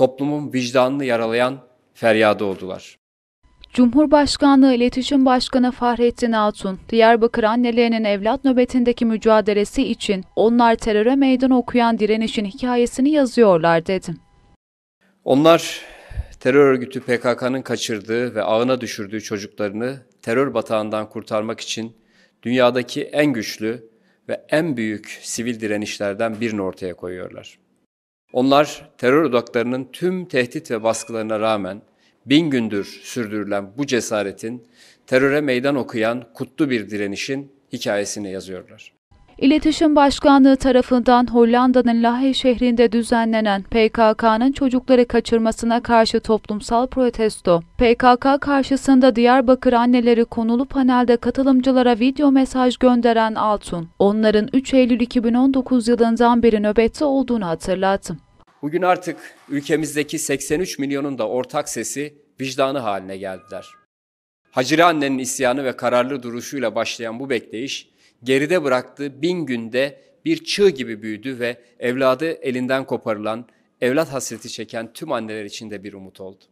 toplumun vicdanını yaralayan feryadı oldular. Cumhurbaşkanlığı İletişim Başkanı Fahrettin Altun, Diyarbakır annelerinin evlat nöbetindeki mücadelesi için onlar teröre meydan okuyan direnişin hikayesini yazıyorlar dedi. Onlar terör örgütü PKK'nın kaçırdığı ve ağına düşürdüğü çocuklarını terör batağından kurtarmak için dünyadaki en güçlü ve en büyük sivil direnişlerden birini ortaya koyuyorlar. Onlar terör odaklarının tüm tehdit ve baskılarına rağmen bin gündür sürdürülen bu cesaretin, teröre meydan okuyan kutlu bir direnişin hikayesini yazıyorlar. İletişim Başkanlığı tarafından Hollanda'nın Lahey şehrinde düzenlenen PKK'nın çocukları kaçırmasına karşı toplumsal protesto. PKK karşısında Diyarbakır anneleri konulu panelde katılımcılara video mesaj gönderen Altun, onların 3 Eylül 2019 yılından beri nöbette olduğunu hatırlattı. Bugün artık ülkemizdeki 83 milyonun da ortak sesi vicdanı haline geldiler. Hacire annenin isyanı ve kararlı duruşuyla başlayan bu bekleyiş geride bıraktığı bin günde bir çığ gibi büyüdü ve evladı elinden koparılan, evlat hasreti çeken tüm anneler için de bir umut oldu.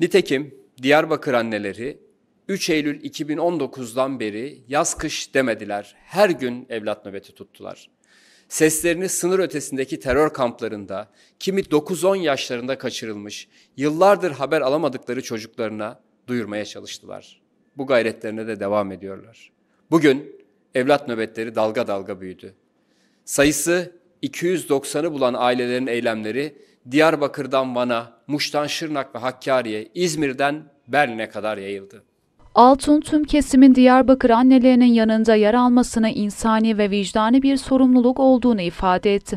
Nitekim Diyarbakır anneleri 3 Eylül 2019'dan beri yaz kış demediler. Her gün evlat nöbeti tuttular. Seslerini sınır ötesindeki terör kamplarında, kimi 9-10 yaşlarında kaçırılmış, yıllardır haber alamadıkları çocuklarına duyurmaya çalıştılar. Bu gayretlerine de devam ediyorlar. Bugün evlat nöbetleri dalga dalga büyüdü. Sayısı 290'ı bulan ailelerin eylemleri Diyarbakır'dan Van'a, Muş'tan Şırnak ve Hakkari'ye, İzmir'den Berlin'e kadar yayıldı. Altun tüm kesimin Diyarbakır annelerinin yanında yer almasını insani ve vicdani bir sorumluluk olduğunu ifade etti.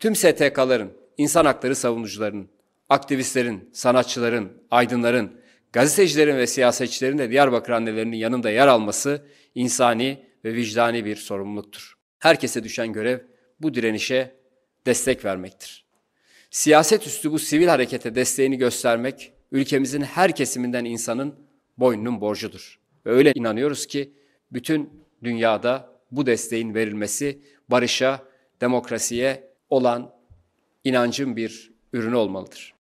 Tüm STK'ların, insan hakları savunucularının, aktivistlerin, sanatçıların, aydınların, gazetecilerin ve siyasetçilerin de Diyarbakır annelerinin yanında yer alması insani ve vicdani bir sorumluluktur. Herkese düşen görev bu direnişe destek vermektir. Siyaset üstü bu sivil harekete desteğini göstermek ülkemizin her kesiminden insanın boynunun borcudur. Ve öyle inanıyoruz ki bütün dünyada bu desteğin verilmesi barışa, demokrasiye olan inancın bir ürünü olmalıdır.